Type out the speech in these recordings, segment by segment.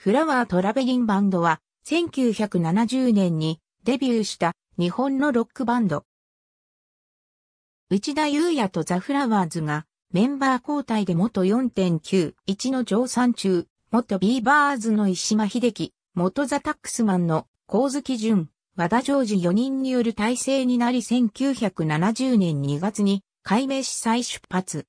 フラワートラベリンバンドは1970年にデビューした日本のロックバンド。内田祐也とザ・フラワーズがメンバー交代で元4.91の上山中、元ビーバーズの石間秀樹、元ザ・タックスマンの光月淳、和田常ジ。4人による体制になり1970年2月に改名し再出発。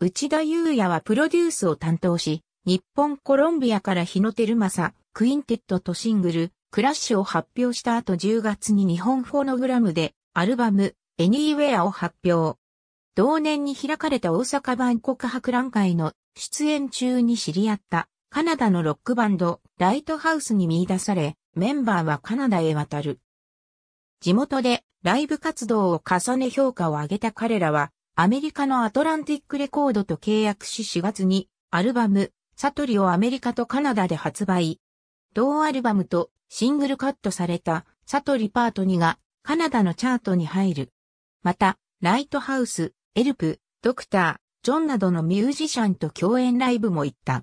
内田祐也はプロデュースを担当し、日本コロンビアから日野照正、クインテットとシングル、クラッシュを発表した後10月に日本フォノグラムでアルバム、Anywhere を発表。同年に開かれた大阪万国博覧会の出演中に知り合ったカナダのロックバンド、ライトハウスに見出され、メンバーはカナダへ渡る。地元でライブ活動を重ね評価を上げた彼らは、アメリカのアトランティックレコードと契約し4月にアルバム、サトリをアメリカとカナダで発売。同アルバムとシングルカットされたサトリパート2がカナダのチャートに入る。また、ライトハウス、エルプ、ドクター、ジョンなどのミュージシャンと共演ライブも行った。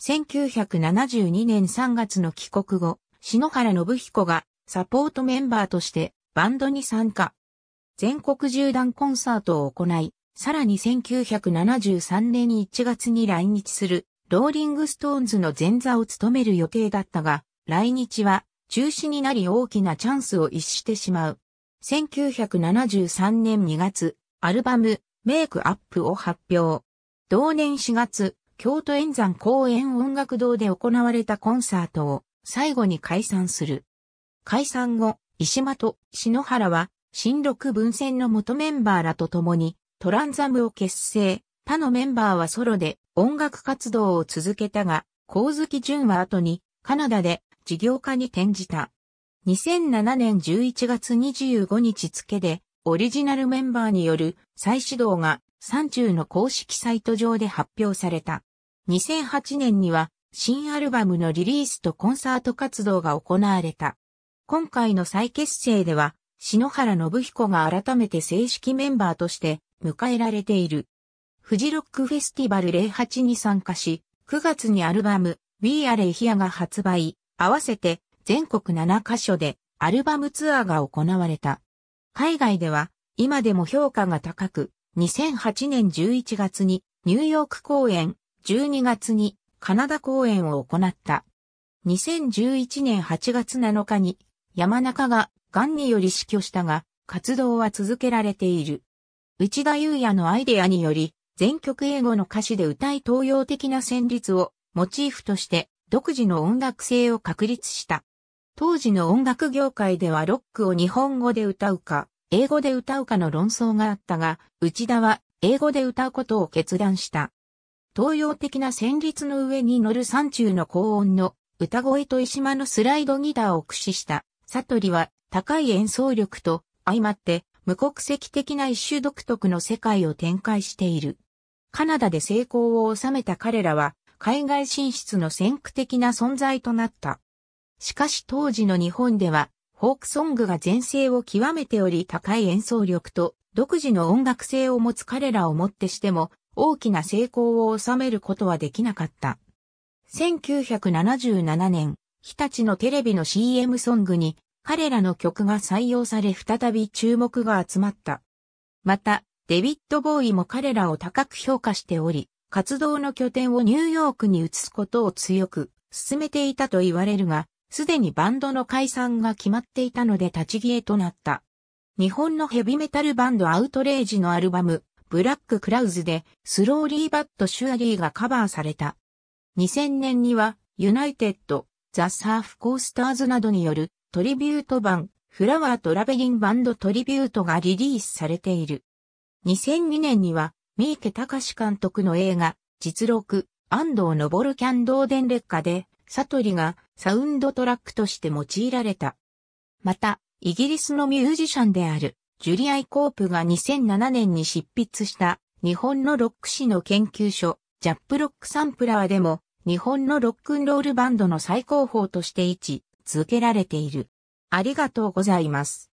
1972年3月の帰国後、篠原信彦がサポートメンバーとしてバンドに参加。全国縦断コンサートを行い、さらに1973年1月に来日するローリングストーンズの前座を務める予定だったが、来日は中止になり大きなチャンスを逸してしまう。1973年2月、アルバム、メイクアップを発表。同年4月、京都演山公園音楽堂で行われたコンサートを最後に解散する。解散後、石間と篠原は新六文線の元メンバーらと共にトランザムを結成。他のメンバーはソロで音楽活動を続けたが、光月淳は後にカナダで事業家に転じた。2007年11月25日付でオリジナルメンバーによる再始動が30の公式サイト上で発表された。2008年には新アルバムのリリースとコンサート活動が行われた。今回の再結成では篠原信彦が改めて正式メンバーとして迎えられている。フジロックフェスティバル08に参加し、9月にアルバム We Are Here が発売、合わせて全国7カ所でアルバムツアーが行われた。海外では今でも評価が高く、2008年11月にニューヨーク公演、12月にカナダ公演を行った。2011年8月7日に山中が癌により死去したが活動は続けられている。内田祐也のアイデアにより全曲英語の歌詞で歌い東洋的な旋律をモチーフとして独自の音楽性を確立した。当時の音楽業界ではロックを日本語で歌うか、英語で歌うかの論争があったが、内田は英語で歌うことを決断した。東洋的な旋律の上に乗る山中の高音の歌声と石間のスライドギターを駆使したサトリは高い演奏力と相まって無国籍的な一種独特の世界を展開している。カナダで成功を収めた彼らは、海外進出の先駆的な存在となった。しかし当時の日本では、フォークソングが全盛を極めており高い演奏力と独自の音楽性を持つ彼らをもってしても大きな成功を収めることはできなかった。1977年、日立のテレビの CM ソングに彼らの曲が採用され再び注目が集まった。また、デビッド・ボーイも彼らを高く評価しており、活動の拠点をニューヨークに移すことを強く進めていたと言われるが、すでにバンドの解散が決まっていたので立ち消えとなった。日本のヘビメタルバンドアウトレイジのアルバム、ブラッククラウズで、スローリーバットシュアリーがカバーされた。2000年には、ユナイテッド、ザ・サーフ・コースターズなどによるトリビュート版、フラワートラベリンバンドトリビュートがリリースされている。2002年には、三池隆監督の映画、実録、安藤昇キャンドー電劣化で、サトリがサウンドトラックとして用いられた。また、イギリスのミュージシャンである、ジュリアイ・コープが2007年に執筆した、日本のロック史の研究所、ジャップロックサンプラーでも、日本のロックンロールバンドの最高峰として位置続けられている。ありがとうございます。